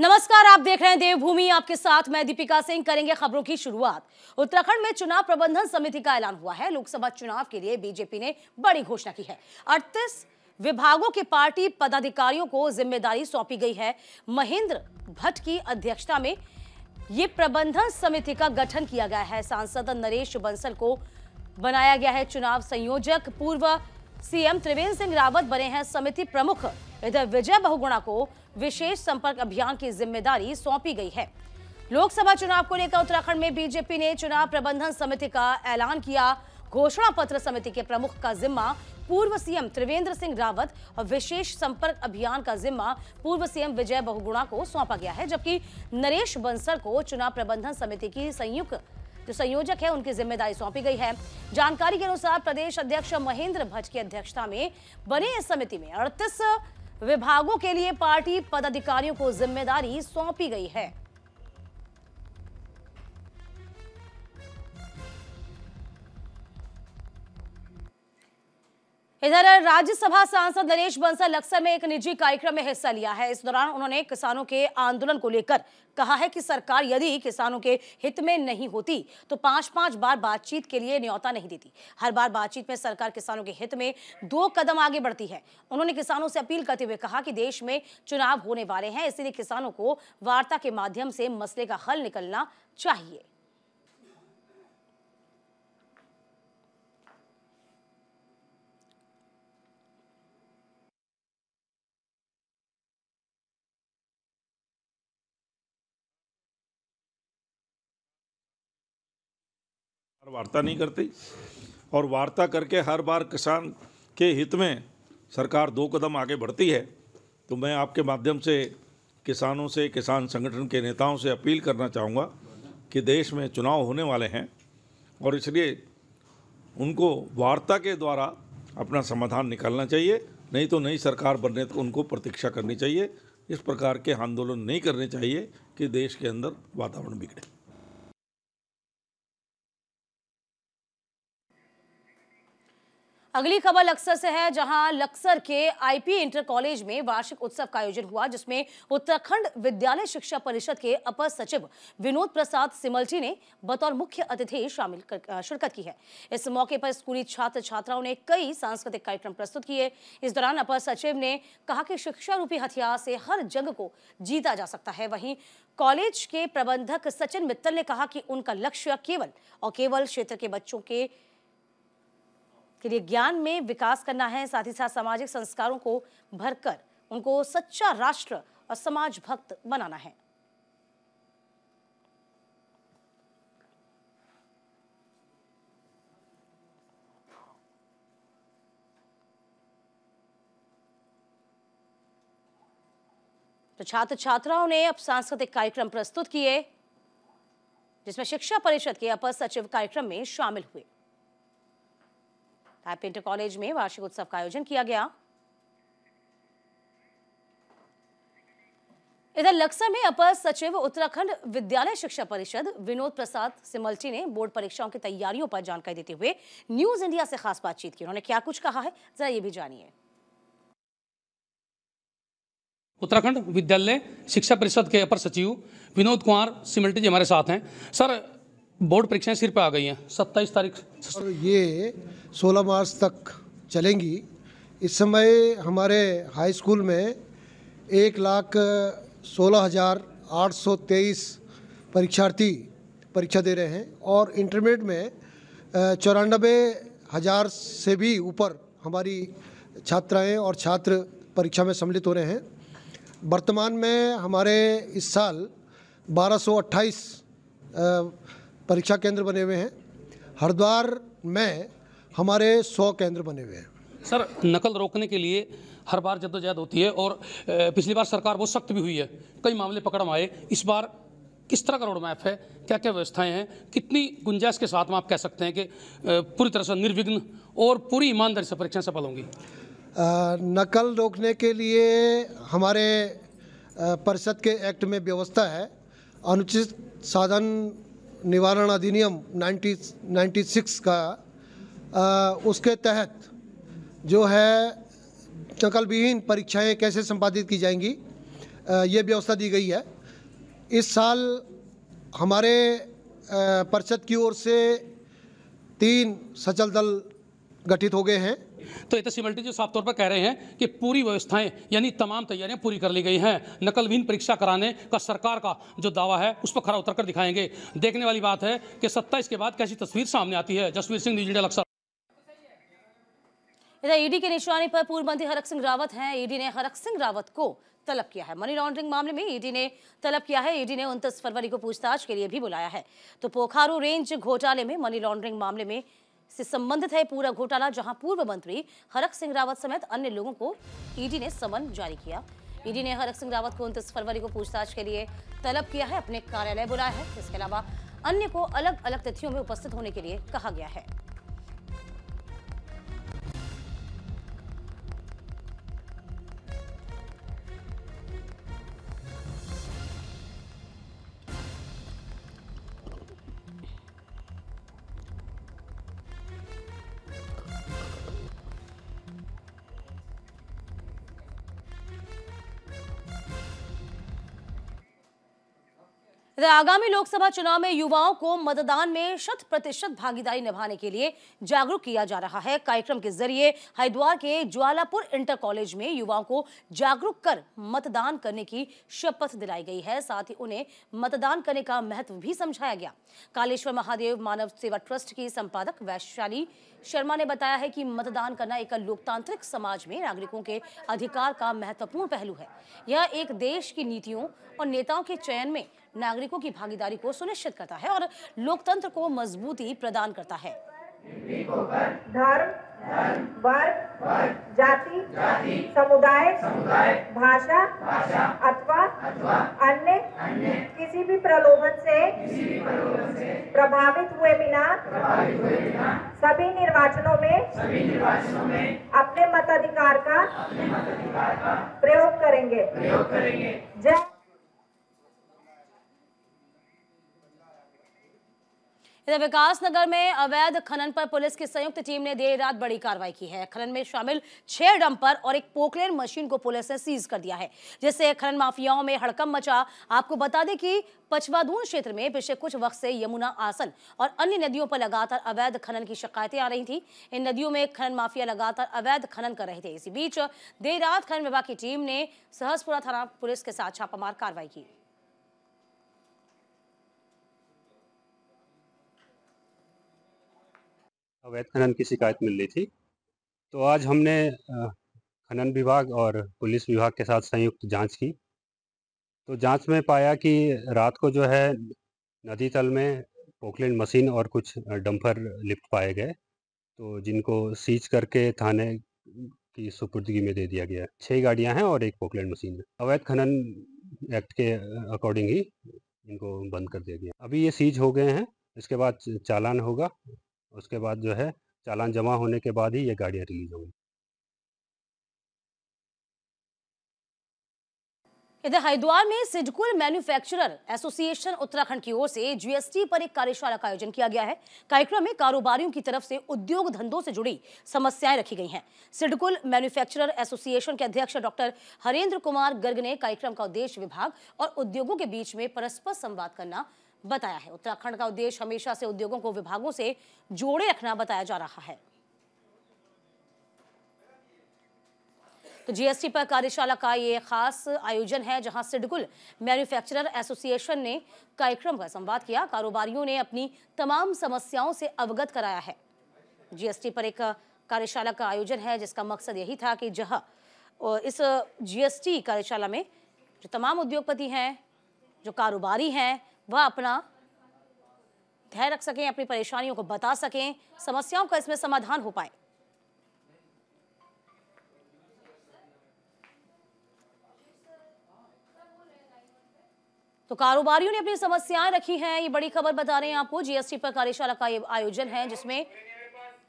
नमस्कार आप देख रहे हैं देवभूमि आपके साथ मैं दीपिका सिंह करेंगे खबरों की शुरुआत उत्तराखंड में चुनाव प्रबंधन समिति का ऐलान हुआ है लोकसभा चुनाव के लिए बीजेपी ने बड़ी घोषणा की है अड़तीस विभागों के पार्टी पदाधिकारियों को जिम्मेदारी सौंपी गई है महेंद्र भट्ट की अध्यक्षता में ये प्रबंधन समिति का गठन किया गया है सांसद नरेश बंसल को बनाया गया है चुनाव संयोजक पूर्व सीएम त्रिवेंद्र सिंह रावत बने हैं समिति प्रमुख इधर विजय बहुगुणा को विशेष संपर्क अभियान की जिम्मेदारी सौंपी गई है लोकसभा चुनाव को लेकर उत्तराखंड में बीजेपी ने चुनाव प्रबंधन समिति का ऐलान किया घोषणा पत्र समिति के प्रमुख का जिम्मा पूर्व सीएम त्रिवेंद्र सिंह रावत और विशेष संपर्क अभियान का जिम्मा पूर्व सीएम विजय बहुगुणा को सौंपा गया है जबकि नरेश बंसर को चुनाव प्रबंधन समिति की संयुक्त जो संयोजक है उनकी जिम्मेदारी सौंपी गई है जानकारी के अनुसार प्रदेश अध्यक्ष महेंद्र भट्ट की अध्यक्षता में बनी इस समिति में अड़तीस विभागों के लिए पार्टी पदाधिकारियों को जिम्मेदारी सौंपी गई है इधर राज्यसभा सांसद नरेश बंसल लक्सर में एक निजी कार्यक्रम में हिस्सा लिया है इस दौरान उन्होंने किसानों के आंदोलन को लेकर कहा है कि सरकार यदि किसानों के हित में नहीं होती तो पांच पांच बार बातचीत के लिए न्यौता नहीं देती हर बार बातचीत में सरकार किसानों के हित में दो कदम आगे बढ़ती है उन्होंने किसानों से अपील करते हुए कहा कि देश में चुनाव होने वाले हैं इसलिए किसानों को वार्ता के माध्यम से मसले का हल निकलना चाहिए वार्ता नहीं करती और वार्ता करके हर बार किसान के हित में सरकार दो कदम आगे बढ़ती है तो मैं आपके माध्यम से किसानों से किसान संगठन के नेताओं से अपील करना चाहूँगा कि देश में चुनाव होने वाले हैं और इसलिए उनको वार्ता के द्वारा अपना समाधान निकालना चाहिए नहीं तो नई सरकार बनने तो उनको प्रतीक्षा करनी चाहिए इस प्रकार के आंदोलन नहीं करने चाहिए कि देश के अंदर वातावरण बिगड़े अगली खबर लक्सर से है जहां लक्सर के आईपी इंटर कॉलेज में वार्षिक उत्सव का आयोजन हुआ जिसमें उत्तराखंड विद्यालय शिक्षा परिषद के अपर सचिव विनोद प्रसाद सिमलजी ने बतौर मुख्य अतिथि शामिल शिरकत की है इस मौके पर स्कूली छात्र छात्राओं ने कई सांस्कृतिक कार्यक्रम प्रस्तुत किए इस दौरान अपर सचिव ने कहा कि शिक्षा रूपी हथियार से हर जंग को जीता जा सकता है वहीं कॉलेज के प्रबंधक सचिन मित्तल ने कहा कि उनका लक्ष्य केवल और केवल क्षेत्र के बच्चों के के लिए ज्ञान में विकास करना है साथ ही साथ सामाजिक संस्कारों को भरकर उनको सच्चा राष्ट्र और समाज भक्त बनाना है तो छात्र छात्राओं ने अब सांस्कृतिक कार्यक्रम प्रस्तुत किए जिसमें शिक्षा परिषद के अपर सचिव कार्यक्रम में शामिल हुए हैप्पी इंटर कॉलेज में वार्षिक उत्सव का आयोजन किया गया इधर लक्सर में अपर सचिव उत्तराखंड विद्यालय शिक्षा परिषद विनोद प्रसाद सिमलची ने बोर्ड परीक्षाओं की तैयारियों पर जानकारी देते हुए न्यूज इंडिया से खास बातचीत की उन्होंने क्या कुछ कहा है जरा ये भी जानिए उत्तराखंड विद्यालय शिक्षा परिषद के अपर सचिव विनोद कुमार सिमल्टी जी हमारे साथ हैं सर बोर्ड परीक्षाएं सिर पे आ गई हैं सत्ताईस तारीख और ये सोलह मार्च तक चलेंगी इस समय हमारे हाई स्कूल में एक लाख सोलह हज़ार आठ सौ तेईस परीक्षार्थी परीक्षा दे रहे हैं और इंटरमीडिएट में चौरानबे हज़ार से भी ऊपर हमारी छात्राएं और छात्र परीक्षा में सम्मिलित हो रहे हैं वर्तमान में हमारे इस साल बारह सौ अट्ठाईस परीक्षा केंद्र बने हुए हैं हरिद्वार में हमारे सौ केंद्र बने हुए हैं सर नकल रोकने के लिए हर बार जद्दोजहद होती है और पिछली बार सरकार बहुत सख्त भी हुई है कई मामले पकड़ आए इस बार किस तरह का रोड मैप है क्या क्या व्यवस्थाएं हैं कितनी गुंजाइश के साथ में आप कह सकते हैं कि पूरी तरह से निर्विघ्न और पूरी ईमानदारी से परीक्षा सफल होंगी नकल रोकने के लिए हमारे परिषद के एक्ट में व्यवस्था है अनुचित साधन निवारण अधिनियम 1996 का आ, उसके तहत जो है नकलविहीन परीक्षाएं कैसे संपादित की जाएंगी ये व्यवस्था दी गई है इस साल हमारे परिषद की ओर से तीन सचल दल गठित हो गए हैं तो एहतसीमल्टी जो साफ तौर पर कह रहे हैं कि पूरी व्यवस्थाएं यानी तमाम तैयारियां पूरी कर ली गई हैं नकलविहीन परीक्षा कराने का सरकार का जो दावा है उस पर खरा उतर कर दिखाएंगे देखने वाली बात है कि सत्ताईस के बाद कैसी तस्वीर सामने आती है जसवीर सिंह न्यूजीलैंड अक्सर इधर ईडी की निशानी पर पूर्व मंत्री हरक सिंह रावत हैं ईडी ने हरक सिंह रावत को तलब किया है मनी लॉन्ड्रिंग मामले में ईडी ने तलब किया है ईडी ने उनतीस फरवरी को पूछताछ के लिए भी बुलाया है तो पोखारू रेंज घोटाले में मनी लॉन्ड्रिंग मामले में से संबंधित है पूरा घोटाला जहां पूर्व मंत्री हरक सिंह रावत समेत अन्य लोगों को ईडी ने समन जारी किया ईडी ने हरक सिंह रावत को उनतीस फरवरी को पूछताछ के लिए तलब किया है अपने कार्यालय बुलाया है इसके अलावा अन्य को अलग अलग तिथियों में उपस्थित होने के लिए कहा गया है आगामी लोकसभा चुनाव में युवाओं को मतदान में शत प्रतिशत भागीदारी निभाने के लिए जागरूक किया जा रहा है कार्यक्रम के जरिए हरिद्वार के ज्वालापुर इंटर कॉलेज में युवाओं को जागरूक कर मतदान करने की शपथ दिलाई गई है साथ ही उन्हें मतदान करने का महत्व भी समझाया गया कालेश्वर महादेव मानव सेवा ट्रस्ट की संपादक वैशाली शर्मा ने बताया है कि मतदान करना एक लोकतांत्रिक समाज में नागरिकों के अधिकार का महत्वपूर्ण पहलू है यह एक देश की नीतियों और नेताओं के चयन में नागरिकों की भागीदारी को सुनिश्चित करता है और लोकतंत्र को मजबूती प्रदान करता है धर्म वर्ग जाति समुदाय भाषा अथवा अन्य किसी भी प्रलोभन से प्रभावित हुए बिना सभी निर्वाचनों में अपने मताधिकार का प्रयोग करेंगे इधर विकास नगर में अवैध खनन पर पुलिस की संयुक्त टीम ने देर रात बड़ी कार्रवाई की है खनन में शामिल छह डंपर और एक पोकलेन मशीन को पुलिस ने सीज कर दिया है जिससे खनन माफियाओं में हड़कम मचा आपको बता दें कि पचवादून क्षेत्र में पिछले कुछ वक्त से यमुना आसन और अन्य नदियों पर लगातार अवैध खनन की शिकायतें आ रही थी इन नदियों में खनन माफिया लगातार अवैध खनन कर रहे थे इसी बीच देर रात खनन विभाग की टीम ने सहसपुरा थाना पुलिस के साथ छापामार कार्रवाई की अवैध खनन की शिकायत मिल रही थी तो आज हमने खनन विभाग और पुलिस विभाग के साथ संयुक्त जांच की तो जांच में पाया कि रात को जो है नदी तल में पोखलिन मशीन और कुछ डंपर लिफ्ट पाए गए तो जिनको सीज करके थाने की सुपुर्दगी में दे दिया गया छह गाड़ियां हैं और एक पोकलैंड मशीन है अवैध खनन एक्ट के अकॉर्डिंग ही इनको बंद कर दिया गया अभी ये सीज हो गए हैं इसके बाद चालान होगा उसके बाद जो है चालान जमा होने के बाद ही ये गाड़ियाँ रिलीज होंगी इधर हरिद्वार में सिडकुल मैन्युफैक्चरर एसोसिएशन उत्तराखंड की ओर से जीएसटी पर एक कार्यशाला का आयोजन किया गया है कार्यक्रम में कारोबारियों की तरफ से उद्योग धंधों से जुड़ी समस्याएं रखी गई हैं सिडकुल मैन्युफैक्चरर एसोसिएशन के अध्यक्ष डॉक्टर हरेंद्र कुमार गर्ग ने कार्यक्रम का उद्देश्य विभाग और उद्योगों के बीच में परस्पर संवाद करना बताया है उत्तराखंड का उद्देश्य हमेशा से उद्योगों को विभागों से जोड़े रखना बताया जा रहा है तो जीएसटी पर कार्यशाला का ये खास आयोजन है जहां सिडगुल मैन्युफैक्चरर एसोसिएशन ने कार्यक्रम का संवाद किया कारोबारियों ने अपनी तमाम समस्याओं से अवगत कराया है जीएसटी पर एक कार्यशाला का आयोजन है जिसका मकसद यही था कि जहां इस जीएसटी कार्यशाला में जो तमाम उद्योगपति हैं जो कारोबारी हैं वह अपना धैर्य रख सकें अपनी परेशानियों को बता सकें समस्याओं का इसमें समाधान हो पाए तो कारोबारियों ने अपनी समस्याएं रखी हैं ये बड़ी खबर बता रहे हैं आपको जीएसटी पर कार्यशाला का आयोजन है जिसमें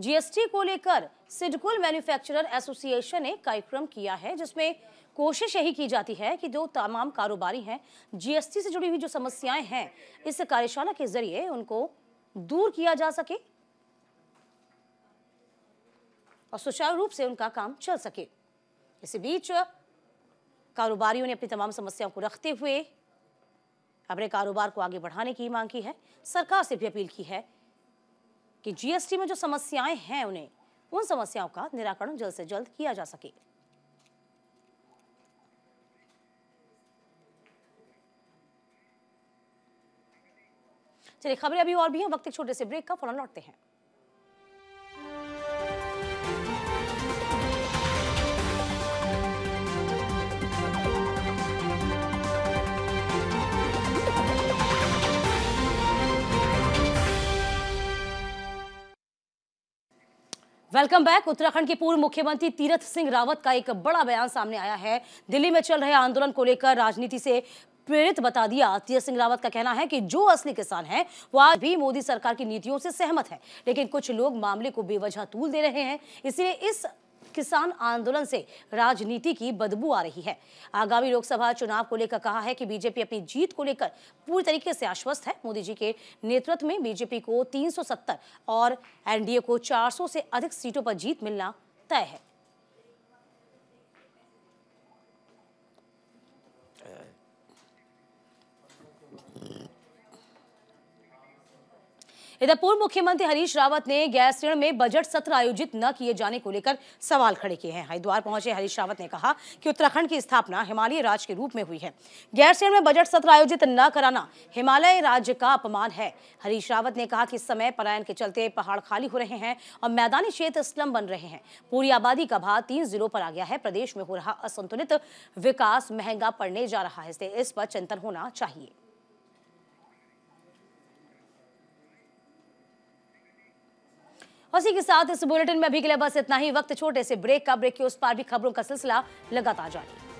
जीएसटी को लेकर सिडकुल मैन्युफैक्चरर एसोसिएशन ने कार्यक्रम किया है जिसमें कोशिश यही की जाती है कि जो तमाम कारोबारी हैं जीएसटी से जुड़ी हुई जो समस्याएं हैं इस कार्यशाला के जरिए उनको दूर किया जा सके और सुचारू रूप से उनका काम चल सके इसी बीच कारोबारियों ने अपनी तमाम समस्याओं को रखते हुए अपने कारोबार को आगे बढ़ाने की मांग की है सरकार से भी अपील की है कि जीएसटी में जो समस्याएं हैं उन्हें उन समस्याओं का निराकरण जल्द से जल्द किया जा सके चलिए खबरें अभी और भी हैं वक्त एक छोटे से ब्रेक का फौरन लौटते हैं वेलकम बैक उत्तराखंड के पूर्व मुख्यमंत्री तीरथ सिंह रावत का एक बड़ा बयान सामने आया है दिल्ली में चल रहे आंदोलन को लेकर राजनीति से प्रेरित बता दिया तीरथ सिंह रावत का कहना है कि जो असली किसान है वो आज भी मोदी सरकार की नीतियों से सहमत है लेकिन कुछ लोग मामले को बेवजह तूल दे रहे हैं इसलिए इस किसान आंदोलन से राजनीति की बदबू आ रही है आगामी लोकसभा चुनाव को लेकर कहा है कि बीजेपी अपनी जीत को लेकर पूरी तरीके से आश्वस्त है मोदी जी के नेतृत्व में बीजेपी को 370 और एनडीए को 400 से अधिक सीटों पर जीत मिलना तय है इधर पूर्व मुख्यमंत्री हरीश रावत ने गैस ऋण में बजट सत्र आयोजित न किए जाने को लेकर सवाल खड़े किए हैं हरिद्वार पहुंचे हरीश रावत ने कहा कि उत्तराखंड की स्थापना हिमालय राज्य के रूप में हुई है गैस ऋण में बजट सत्र आयोजित न कराना हिमालय राज्य का अपमान है हरीश रावत ने कहा कि इस समय पलायन के चलते पहाड़ खाली हो रहे हैं और मैदानी क्षेत्र स्लम बन रहे हैं पूरी आबादी का भार तीन जिलों पर आ गया है प्रदेश में हो रहा असंतुलित विकास महंगा पड़ने जा रहा है इस पर चिंतन होना चाहिए उसी के साथ इस बुलेटिन में अभी के लिए बस इतना ही वक्त छोटे से ब्रेक का ब्रेक के उस पार भी खबरों का सिलसिला लगातार जारी है